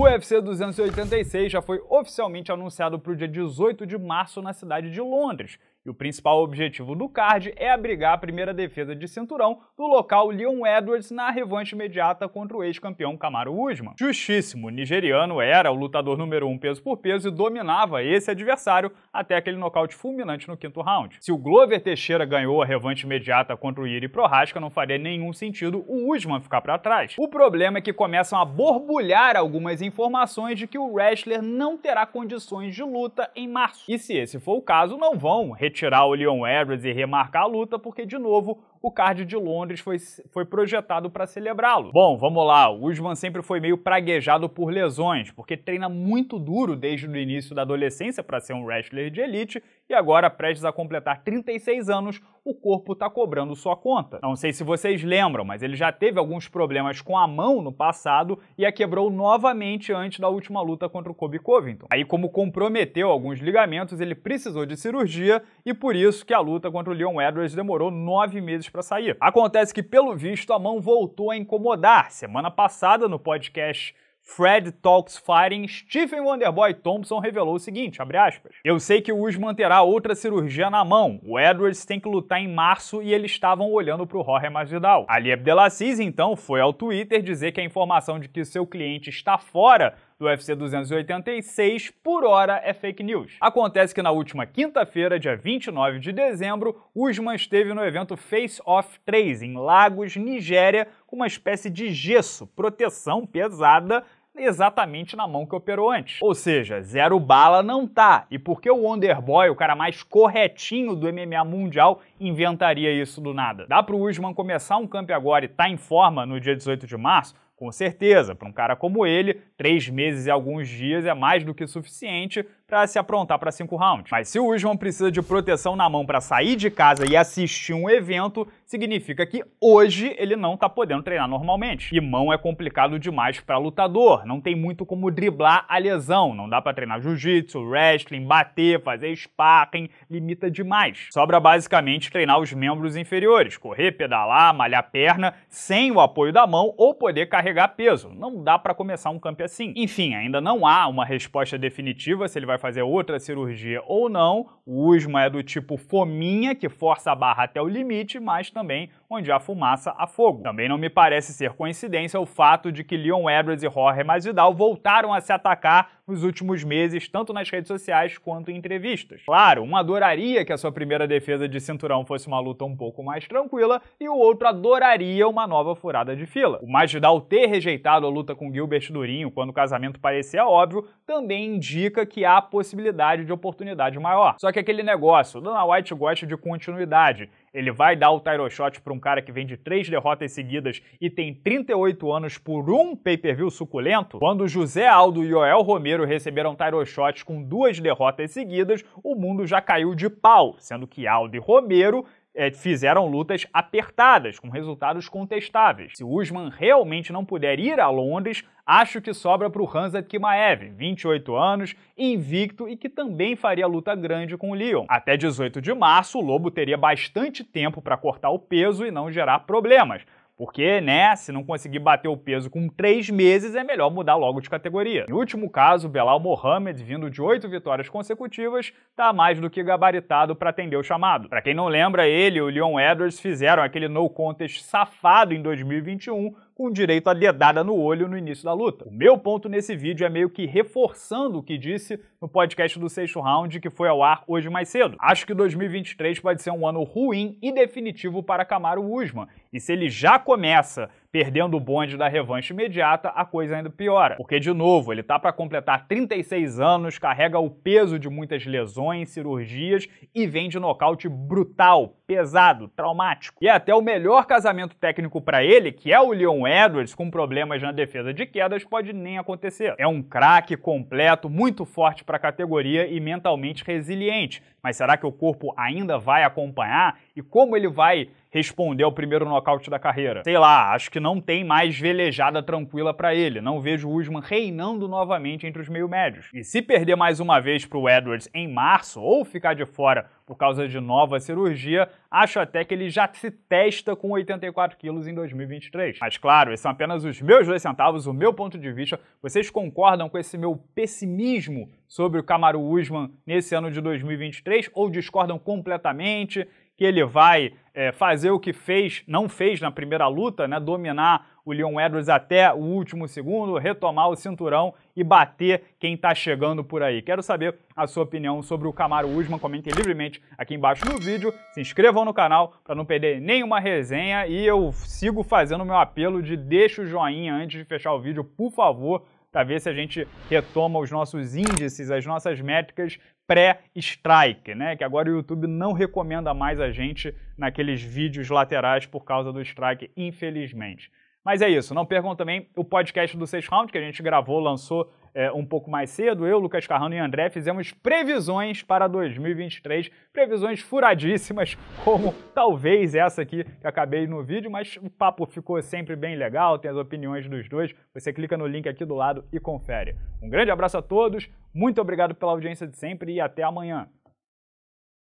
O UFC 286 já foi oficialmente anunciado para o dia 18 de março na cidade de Londres e o principal objetivo do card é abrigar a primeira defesa de cinturão do local Leon Edwards na revanche imediata contra o ex-campeão Kamaru Usman. Justíssimo, o nigeriano era o lutador número 1 um peso por peso e dominava esse adversário até aquele nocaute fulminante no quinto round. Se o Glover Teixeira ganhou a revanche imediata contra o Iri Prohaska, não faria nenhum sentido o Usman ficar para trás. O problema é que começam a borbulhar algumas informações de que o wrestler não terá condições de luta em março. E se esse for o caso, não vão retirar o Leon Edwards e remarcar a luta, porque, de novo, o card de Londres foi, foi projetado para celebrá-lo. Bom, vamos lá, o Usman sempre foi meio praguejado por lesões, porque treina muito duro desde o início da adolescência para ser um wrestler de elite e agora, prestes a completar 36 anos, o corpo está cobrando sua conta. Não sei se vocês lembram, mas ele já teve alguns problemas com a mão no passado e a quebrou novamente antes da última luta contra o Kobe Covington. Aí, como comprometeu alguns ligamentos, ele precisou de cirurgia e por isso que a luta contra o Leon Edwards demorou nove meses para sair. Acontece que, pelo visto, a mão voltou a incomodar. Semana passada, no podcast Fred Talks Firing, Stephen Wonderboy Thompson revelou o seguinte, abre aspas, Eu sei que o Usman terá outra cirurgia na mão. O Edwards tem que lutar em março e eles estavam olhando para o Jorge Masvidal. Ali Abdelaziz, então, foi ao Twitter dizer que a informação de que seu cliente está fora do UFC 286 por hora é fake news. Acontece que na última quinta-feira, dia 29 de dezembro, Usman esteve no evento Face Off 3 em Lagos, Nigéria, com uma espécie de gesso, proteção pesada exatamente na mão que operou antes. Ou seja, zero bala não tá. E por que o Wonderboy, o cara mais corretinho do MMA mundial, inventaria isso do nada? Dá pro Usman começar um camp agora e tá em forma no dia 18 de março? Com certeza, para um cara como ele, três meses e alguns dias é mais do que suficiente para se aprontar para cinco rounds. Mas se o Usman precisa de proteção na mão para sair de casa e assistir um evento, significa que hoje ele não tá podendo treinar normalmente. E mão é complicado demais para lutador, não tem muito como driblar a lesão, não dá para treinar jiu-jitsu, wrestling, bater, fazer sparring, limita demais. Sobra basicamente treinar os membros inferiores, correr, pedalar, malhar perna sem o apoio da mão ou poder carregar peso. Não dá para começar um camp assim. Enfim, ainda não há uma resposta definitiva se ele vai fazer outra cirurgia ou não. O USMA é do tipo fominha, que força a barra até o limite, mas também onde há fumaça, há fogo. Também não me parece ser coincidência o fato de que Leon Edwards e Jorge Masvidal voltaram a se atacar nos últimos meses, tanto nas redes sociais quanto em entrevistas. Claro, um adoraria que a sua primeira defesa de cinturão fosse uma luta um pouco mais tranquila e o outro adoraria uma nova furada de fila. O Masvidal ter rejeitado a luta com Gilbert Durinho quando o casamento parecia óbvio também indica que há possibilidade de oportunidade maior. Só que aquele negócio, o Dana White gosta de continuidade. Ele vai dar o title shot para um cara que vem de três derrotas seguidas e tem 38 anos por um pay-per-view suculento? Quando José Aldo e Joel Romero receberam title shots com duas derrotas seguidas, o mundo já caiu de pau, sendo que Aldo e Romero é, fizeram lutas apertadas, com resultados contestáveis. Se Usman realmente não puder ir a Londres, acho que sobra para o Hansa Kimaev, 28 anos, invicto e que também faria luta grande com o Leon. Até 18 de março, o Lobo teria bastante tempo para cortar o peso e não gerar problemas porque, né, se não conseguir bater o peso com três meses, é melhor mudar logo de categoria. Em último caso, Belal Mohamed, vindo de oito vitórias consecutivas, tá mais do que gabaritado para atender o chamado. Para quem não lembra, ele e o Leon Edwards fizeram aquele no contest safado em 2021 com direito a dedada no olho no início da luta. O meu ponto nesse vídeo é meio que reforçando o que disse no podcast do sexto round que foi ao ar hoje mais cedo. Acho que 2023 pode ser um ano ruim e definitivo para Camaro Usman. E se ele já começa perdendo o bonde da revanche imediata, a coisa ainda piora. Porque, de novo, ele tá para completar 36 anos, carrega o peso de muitas lesões, cirurgias e vem de nocaute brutal, pesado, traumático. E é até o melhor casamento técnico para ele, que é o Leon Edwards, com problemas na defesa de quedas, pode nem acontecer. É um craque completo, muito forte para a categoria e mentalmente resiliente. Mas será que o corpo ainda vai acompanhar? e como ele vai responder ao primeiro nocaute da carreira. Sei lá, acho que não tem mais velejada tranquila para ele. Não vejo o Usman reinando novamente entre os meio-médios. E se perder mais uma vez para o Edwards em março ou ficar de fora por causa de nova cirurgia, acho até que ele já se testa com 84 quilos em 2023. Mas claro, esses são apenas os meus dois centavos, o meu ponto de vista. Vocês concordam com esse meu pessimismo sobre o Camaro Usman nesse ano de 2023 ou discordam completamente? que ele vai é, fazer o que fez, não fez na primeira luta, né? Dominar o Leon Edwards até o último segundo, retomar o cinturão e bater quem está chegando por aí. Quero saber a sua opinião sobre o Camaro Usman. Comentem livremente aqui embaixo no vídeo. Se inscrevam no canal para não perder nenhuma resenha. E eu sigo fazendo meu apelo de deixa o joinha antes de fechar o vídeo, por favor para ver se a gente retoma os nossos índices, as nossas métricas pré-strike, né? Que agora o YouTube não recomenda mais a gente naqueles vídeos laterais por causa do strike, infelizmente. Mas é isso, não percam também o podcast do Seis Round, que a gente gravou, lançou é, um pouco mais cedo. Eu, Lucas Carrano e André fizemos previsões para 2023, previsões furadíssimas, como talvez essa aqui que acabei no vídeo, mas o papo ficou sempre bem legal, tem as opiniões dos dois. Você clica no link aqui do lado e confere. Um grande abraço a todos, muito obrigado pela audiência de sempre e até amanhã.